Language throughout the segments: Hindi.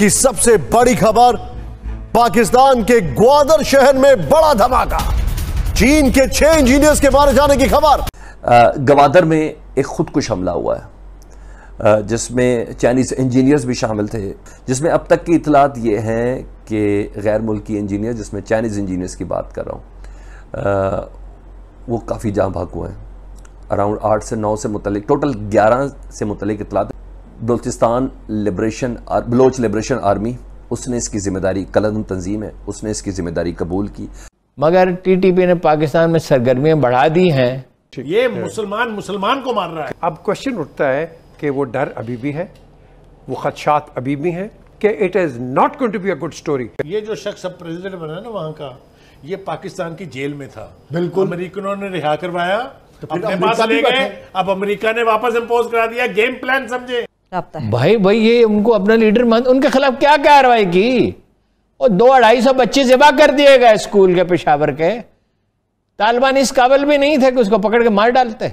कि सबसे बड़ी खबर पाकिस्तान के ग्वादर शहर में बड़ा धमाका चीन के छह इंजीनियर्स के मारे जाने की खबर गवादर में एक खुदकुश हमला हुआ है जिसमें चाइनीज़ इंजीनियर्स भी शामिल थे जिसमें अब तक की इतलात ये हैं कि गैर मुल्की इंजीनियर जिसमें चाइनीज़ इंजीनियर्स की बात कर रहा हूँ वो काफ़ी जहाँ भाग हुए हैं अराउंड आठ से नौ से मुतलिक टोटल ग्यारह से मुतलिक इतलात Balochistan Liberation Baloch Liberation Army उसने इसकी ज़िम्मेदारी कलम तंजीम है उसने इसकी ज़िम्मेदारी कबूल की मगर टीटीपी ने पाकिस्तान में सरगर्मियां बढ़ा दी हैं ये मुसलमान मुसलमान को मार रहा है अब क्वेश्चन उठता है कि वो डर अभी भी है वो खदशात अभी भी हैं कि it is not going to be a good story ये जो शख्स अब प्रेसिडेंट बना ना वहाँ का ये पाकिस्तान की जेल में था बिल्कुल अमरीकनों ने रिहा करवाया तो अब अमेरिका ने वापस इम्पोज करा दिया गेम प्लान समझे भाई भाई ये उनको अपना लीडर मान उनके खिलाफ क्या कार्रवाई की और दो अढ़ाई सौ बच्चे जिबा कर दिए गए स्कूल के पेशावर के तालिबान इस काबिल भी नहीं थे कि उसको पकड़ के मार डालते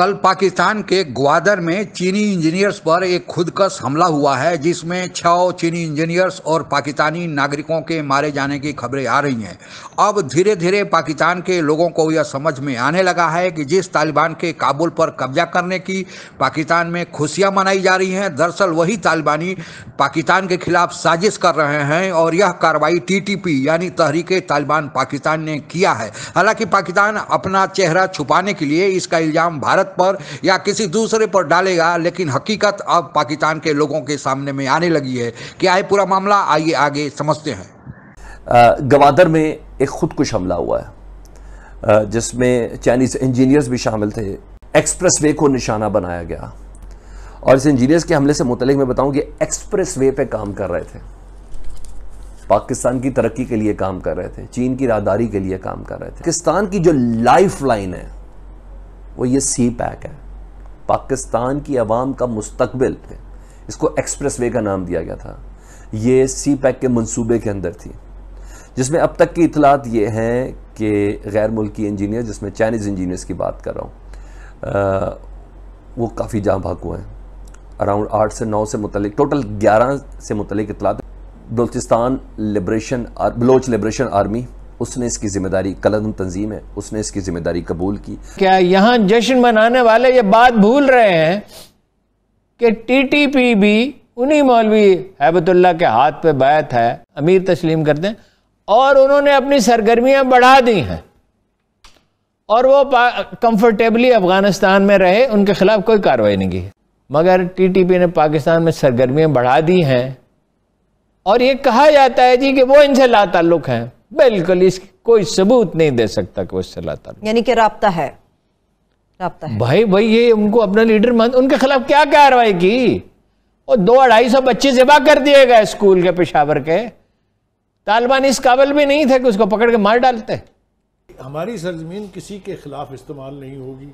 कल पाकिस्तान के ग्वादर में चीनी इंजीनियर्स पर एक खुदकश हमला हुआ है जिसमें छ चीनी इंजीनियर्स और पाकिस्तानी नागरिकों के मारे जाने की खबरें आ रही हैं अब धीरे धीरे पाकिस्तान के लोगों को यह समझ में आने लगा है कि जिस तालिबान के काबुल पर कब्जा करने की पाकिस्तान में खुशियाँ मनाई जा रही हैं दरअसल वही तालिबानी पाकिस्तान के खिलाफ साजिश कर रहे हैं और यह कार्रवाई टी यानी तहरीक तालिबान पाकिस्तान ने किया है हालांकि पाकिस्तान अपना चेहरा छुपाने के लिए इसका इल्ज़ाम भारत भारत पर या किसी दूसरे पर डालेगा लेकिन हकीकत अब पाकिस्तान के लोगों के सामने में आने लगी है क्या है पूरा मामला आइए आगे समझते हैं गवादर में एक खुदकुश हमला हुआ है जिसमें चाइनीज इंजीनियर्स भी शामिल थे एक्सप्रेस वे को निशाना बनाया गया और इस इंजीनियर्स के हमले से मुतलिक मैं बताऊं कि एक्सप्रेस वे पे काम कर रहे थे पाकिस्तान की तरक्की के लिए काम कर रहे थे चीन की राहदारी के लिए काम कर रहे थे पाकिस्तान की जो लाइफ लाइन है वो ये सी पैक है पाकिस्तान की आवाम का मुस्तबिल है इसको एक्सप्रेस वे का नाम दिया गया था ये सी पैक के मनसूबे के अंदर थी जिसमें अब तक की इतलात ये हैं कि गैर मुल्की इंजीनियर जिसमें चाइनीज़ इंजीनियर्स की बात कर रहा हूँ वो काफ़ी जहाँ हुए हैं अराउंड आठ से नौ से मतलब टोटल ग्यारह से मुतल इतलात Balochistan Liberation Baloch Liberation Army उसने इसकी जिम्मेदारी कलम तंजीम है उसने इसकी जिम्मेदारी कबूल की क्या यहां जश्न मनाने वाले ये बात भूल रहे हैं कि टीटीपी भी उन्हीं मौलवी हैबतुल्ला के हाथ पे बैत है अमीर तस्लीम करते हैं और उन्होंने अपनी सरगर्मियां बढ़ा दी हैं और वो कंफर्टेबली अफगानिस्तान में रहे उनके खिलाफ कोई कार्रवाई नहीं की मगर टीटीपी ने पाकिस्तान में सरगर्मियां बढ़ा दी हैं और ये कहा जाता है जी कि वो इनसे ला ताल्लुक हैं बिल्कुल इस कोई सबूत नहीं दे सकता कि यानी कि रबता है भाई भाई ये उनको अपना लीडर मान उनके खिलाफ क्या कार्रवाई की और दो अढ़ाई सौ बच्चे जबा कर दिए गए स्कूल के पेशावर के तालिबान इस काबिल भी नहीं थे कि उसको पकड़ के मार डालते हमारी सरजमीन किसी के खिलाफ इस्तेमाल नहीं होगी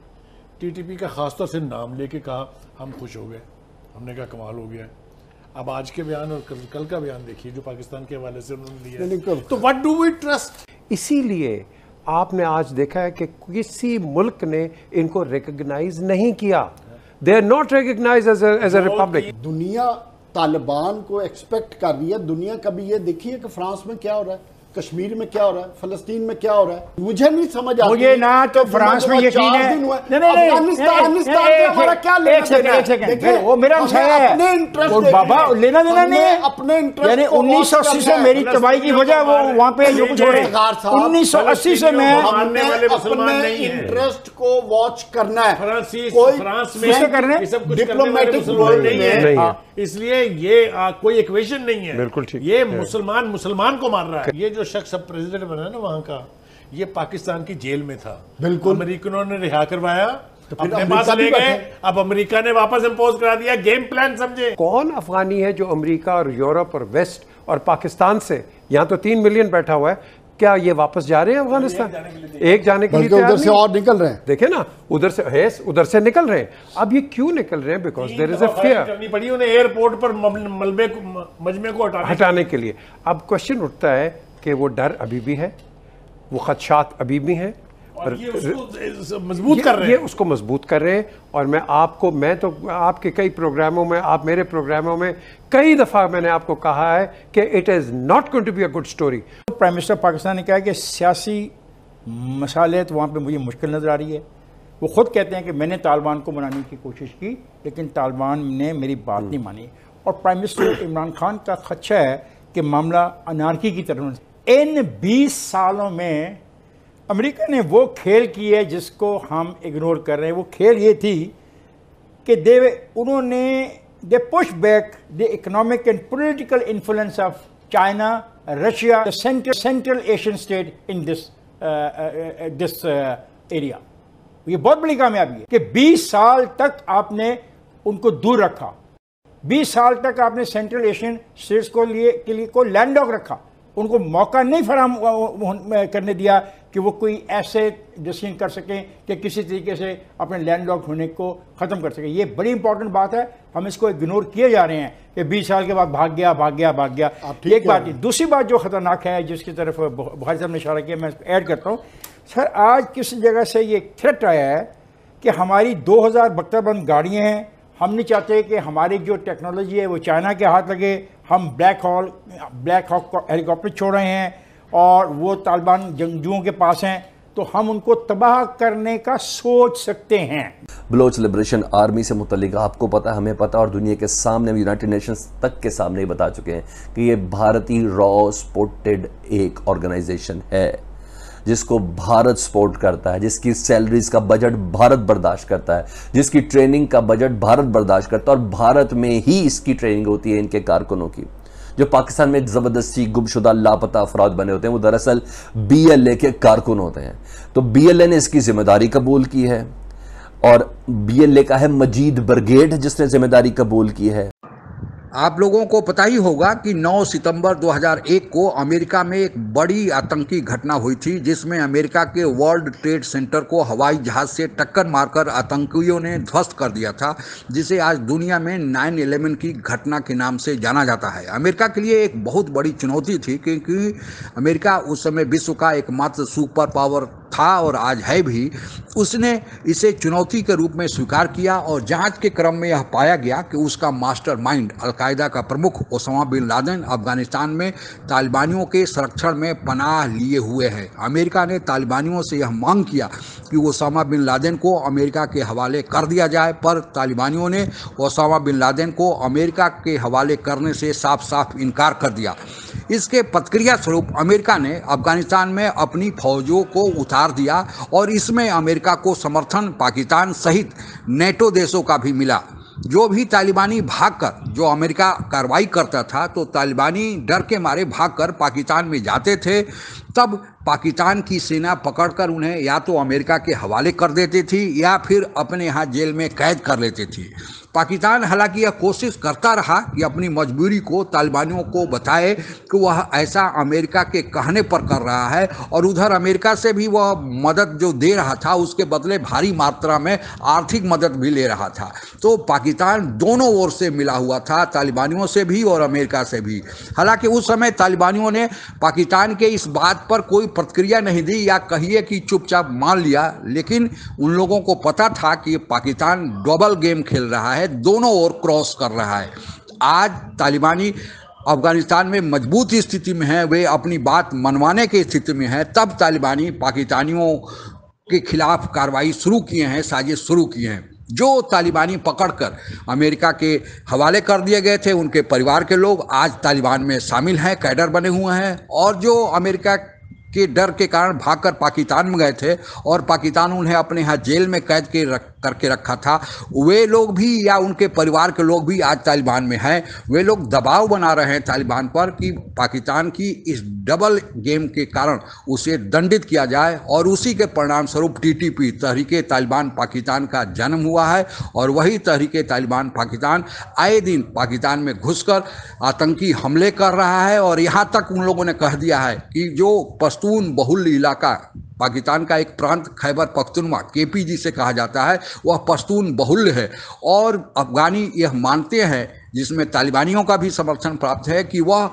टीटीपी का खासतौर से नाम लेके कहा हम खुश हो गए हमने कहा कमाल हो गया अब आज के बयान और कल, कल का बयान देखिए जो पाकिस्तान के हवाले से उन्होंने दिया है तो व्हाट डू वी ट्रस्ट इसीलिए आपने आज देखा है कि किसी मुल्क ने इनको रिकग्नाइज नहीं किया they are not recognise as a republic दुनिया तालिबान को एक्सपेक्ट कर रही है दुनिया कभी ये देखी है कि फ्रांस में क्या हो रहा है कश्मीर में क्या हो रहा है फलस्तीन में क्या हो रहा है मुझे नहीं समझ आ मुझे ना तो फ्रांस में यकीन है वो मेरा अपने इंटरेस्ट बाबा लेना देना नहीं अपने इंटरेस्ट यानी उन्नीस सौ अस्सी से मेरी तबाही की वजह वो वहाँ पे जो कुछ हो रहा है उन्नीस सौ अस्सी से मैं अपने इंटरेस्ट को वॉच करना है कोई फ्रांस में करना है डिप्लोमेटिक वर्ल्ड नहीं है हाँ। इसलिए ये आ, कोई इक्वेशन नहीं है बिल्कुल ठीक ये मुसलमान मुसलमान को मार रहा है ये जो शख्स अब प्रेसिडेंट बना ना वहाँ का ये पाकिस्तान की जेल में था बिल्कुल अमरीकनों ने रिहा करवाया तो ले गए अब अमेरिका ने वापस इम्पोज करा दिया गेम प्लान समझे कौन अफगानी है जो अमेरिका और यूरोप और वेस्ट और पाकिस्तान से यहाँ तो तीन मिलियन बैठा हुआ है क्या ये वापस जा रहे हैं अफगानिस्तान एक जाने के लिए उधर से और निकल रहे हैं देखे ना उधर से है उधर से निकल रहे हैं अब ये क्यों निकल रहे हैं because there is a fear पड़ी उन्हें एयरपोर्ट पर मलबे मजमे को हटाने के लिए अब क्वेश्चन उठता है कि वो डर अभी भी है वो खदशात अभी भी हैं मजबूत कर रहे हैं उसको मजबूत कर रहे हैं और मैं आपको मैं तो आपके कई प्रोग्रामों में आप मेरे प्रोग्रामों में कई दफ़ा मैंने आपको कहा है कि it is not going to be a good story prime minister Pakistan ने कहा कि सियासी मसाले तो वहाँ पर मुझे मुश्किल नज़र आ रही है वो खुद कहते हैं कि मैंने तालिबान को मनाने की कोशिश की लेकिन तालिबान ने मेरी बात नहीं मानी और प्राइम मिनिस्टर इमरान खान का खदशा है कि मामला अनारकी की तरफ इन बीस सालों में अमेरिका ने वो खेल की है जिसको हम इग्नोर कर रहे हैं वो खेल ये थी कि दे उन्होंने they push back the economic and political influence of China Russia central Central Asian state in this this area ये बहुत बड़ी कामयाबी है कि 20 साल तक आपने उनको दूर रखा 20 साल तक आपने सेंट्रल एशियन स्टेट्स को लिए के लिए को लैंड ऑफ रखा उनको मौका नहीं फराम करने दिया कि वो कोई ऐसे डिसीजन कर सकें कि किसी तरीके से अपने लैंड लॉक होने को ख़त्म कर सकें ये बड़ी इंपॉर्टेंट बात है हम इसको इग्नोर किए जा रहे हैं कि 20 साल के बाद भाग गया भाग गया भाग गया एक बात दूसरी बात जो ख़तरनाक है जिसकी तरफ भारत साहब ने इशारा किया मैं ऐड करता हूँ सर आज किस जगह से ये थ्रेट आया है कि हमारी दो हज़ार बख्तरबंद गाड़ियाँ हैं हम नहीं चाहते कि हमारी जो टेक्नोलॉजी है वो चाइना के हाथ लगे हम ब्लैक हॉल ब्लैक हॉक को हेलीकॉप्टर छोड़ रहे हैं और वो तालिबान जंगजुओं के पास हैं तो हम उनको तबाह करने का सोच सकते हैं बलोच लिबरेशन आर्मी से मुतलिक आपको पता हमें पता और दुनिया के सामने यूनाइटेड नेशंस तक के सामने ही बता चुके हैं कि ये भारतीय रॉ स्पोर्टेड एक ऑर्गेनाइजेशन है जिसको भारत सपोर्ट करता है जिसकी सैलरीज का बजट भारत बर्दाश्त करता है जिसकी ट्रेनिंग का बजट भारत बर्दाश्त करता है और भारत में ही इसकी ट्रेनिंग होती है इनके कारकुनों की जो पाकिस्तान में ज़बरदस्ती गुमशुदा लापता अफराद बने होते हैं वो दरअसल बी एल ए के कारकुन होते हैं तो बी एल ए ने इसकी जिम्मेदारी कबूल की है और बी एल ए का है मजीद ब्रिगेड जिसने जिम्मेदारी कबूल की है आप लोगों को पता ही होगा कि 9 सितंबर 2001 को अमेरिका में एक बड़ी आतंकी घटना हुई थी जिसमें अमेरिका के वर्ल्ड ट्रेड सेंटर को हवाई जहाज से टक्कर मारकर आतंकियों ने ध्वस्त कर दिया था जिसे आज दुनिया में नाइन इलेवन की घटना के नाम से जाना जाता है अमेरिका के लिए एक बहुत बड़ी चुनौती थी क्योंकि अमेरिका उस समय विश्व का एकमात्र सुपर पावर था और आज है भी उसने इसे चुनौती के रूप में स्वीकार किया और जांच के क्रम में यह पाया गया कि उसका मास्टरमाइंड अलकायदा का प्रमुख ओसामा बिन लादेन अफगानिस्तान में तालिबानियों के संरक्षण में पनाह लिए हुए हैं अमेरिका ने तालिबानियों से यह मांग किया कि ओसामा बिन लादेन को अमेरिका के हवाले कर दिया जाए पर तालिबानियों ने ओसामा बिन लादेन को अमेरिका के हवाले करने से साफ साफ इनकार कर दिया इसके प्रतिक्रिया स्वरूप अमेरिका ने अफगानिस्तान में अपनी फौजों को उतार करार दिया और इसमें अमेरिका को समर्थन पाकिस्तान सहित नेटो देशों का भी मिला जो भी तालिबानी भागकर जो अमेरिका कार्रवाई करता था तो तालिबानी डर के मारे भागकर पाकिस्तान में जाते थे तब पाकिस्तान की सेना पकड़कर उन्हें या तो अमेरिका के हवाले कर देती थी या फिर अपने यहाँ जेल में कैद कर लेती थी पाकिस्तान हालांकि यह कोशिश करता रहा कि अपनी मजबूरी को तालिबानियों को बताए कि वह ऐसा अमेरिका के कहने पर कर रहा है और उधर अमेरिका से भी वह मदद जो दे रहा था उसके बदले भारी मात्रा में आर्थिक मदद भी ले रहा था तो पाकिस्तान दोनों ओर से मिला हुआ था तालिबानियों से भी और अमेरिका से भी हालांकि उस समय तालिबानियों ने पाकिस्तान के इस बात पर कोई प्रतिक्रिया नहीं दी या कहिए कि चुपचाप मान लिया लेकिन उन लोगों को पता था कि पाकिस्तान डबल गेम खेल रहा है है दोनों ओर क्रॉस कर रहा है आज तालिबानी अफगानिस्तान में मजबूत स्थिति में है वे अपनी बात मनवाने की स्थिति में है तब तालिबानी पाकिस्तानियों के खिलाफ कार्रवाई शुरू किए हैं साजिश शुरू किए हैं जो तालिबानी पकड़कर अमेरिका के हवाले कर दिए गए थे उनके परिवार के लोग आज तालिबान में शामिल हैं कैडर बने हुए हैं और जो अमेरिका के डर के कारण भागकर पाकिस्तान में गए थे और पाकिस्तान उन्हें अपने यहाँ जेल में कैद के रख करके रखा था वे लोग भी या उनके परिवार के लोग भी आज तालिबान में हैं वे लोग दबाव बना रहे हैं तालिबान पर कि पाकिस्तान की इस डबल गेम के कारण उसे दंडित किया जाए और उसी के परिणाम स्वरूप टीटीपी तहरीके तालिबान पाकिस्तान का जन्म हुआ है और वही तहरीके तालिबान पाकिस्तान आए दिन पाकिस्तान में घुसकर आतंकी हमले कर रहा है और यहाँ तक उन लोगों ने कह दिया है कि जो पश्तून बहुल इलाका पाकिस्तान का एक प्रांत खैबर के पी जी से कहा जाता है वह पश्तून बहुल्य है और अफगानी यह मानते हैं जिसमें तालिबानियों का भी समर्थन प्राप्त है कि वह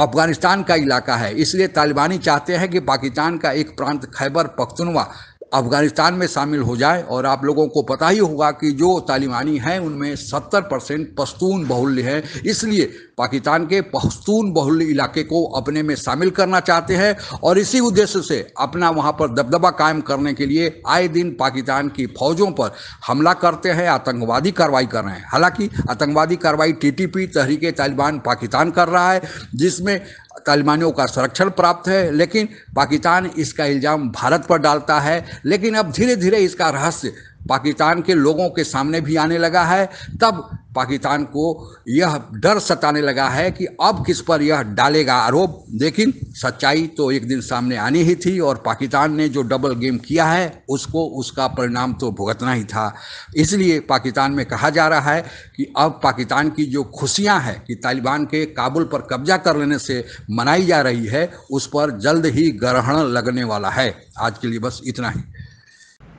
अफगानिस्तान का इलाका है इसलिए तालिबानी चाहते हैं कि पाकिस्तान का एक प्रांत खैबर पख्तुनवा अफगानिस्तान में शामिल हो जाए और आप लोगों को पता ही होगा कि जो तालिबानी हैं उनमें 70 परसेंट पश्तून बहुल्य हैं इसलिए पाकिस्तान के पश्तून बहुल इलाके को अपने में शामिल करना चाहते हैं और इसी उद्देश्य से अपना वहाँ पर दबदबा कायम करने के लिए आए दिन पाकिस्तान की फौजों पर हमला करते हैं आतंकवादी कार्रवाई कर रहे हैं हालांकि आतंकवादी कार्रवाई टीटीपी तहरीके तालिबान पाकिस्तान कर रहा है जिसमें तालिबानियों का संरक्षण प्राप्त है लेकिन पाकिस्तान इसका इल्ज़ाम भारत पर डालता है लेकिन अब धीरे धीरे इसका रहस्य पाकिस्तान के लोगों के सामने भी आने लगा है तब पाकिस्तान को यह डर सताने लगा है कि अब किस पर यह डालेगा आरोप लेकिन सच्चाई तो एक दिन सामने आनी ही थी और पाकिस्तान ने जो डबल गेम किया है उसको उसका परिणाम तो भुगतना ही था इसलिए पाकिस्तान में कहा जा रहा है कि अब पाकिस्तान की जो खुशियां हैं कि तालिबान के काबुल पर कब्जा कर लेने से मनाई जा रही है उस पर जल्द ही ग्रहण लगने वाला है आज के लिए बस इतना ही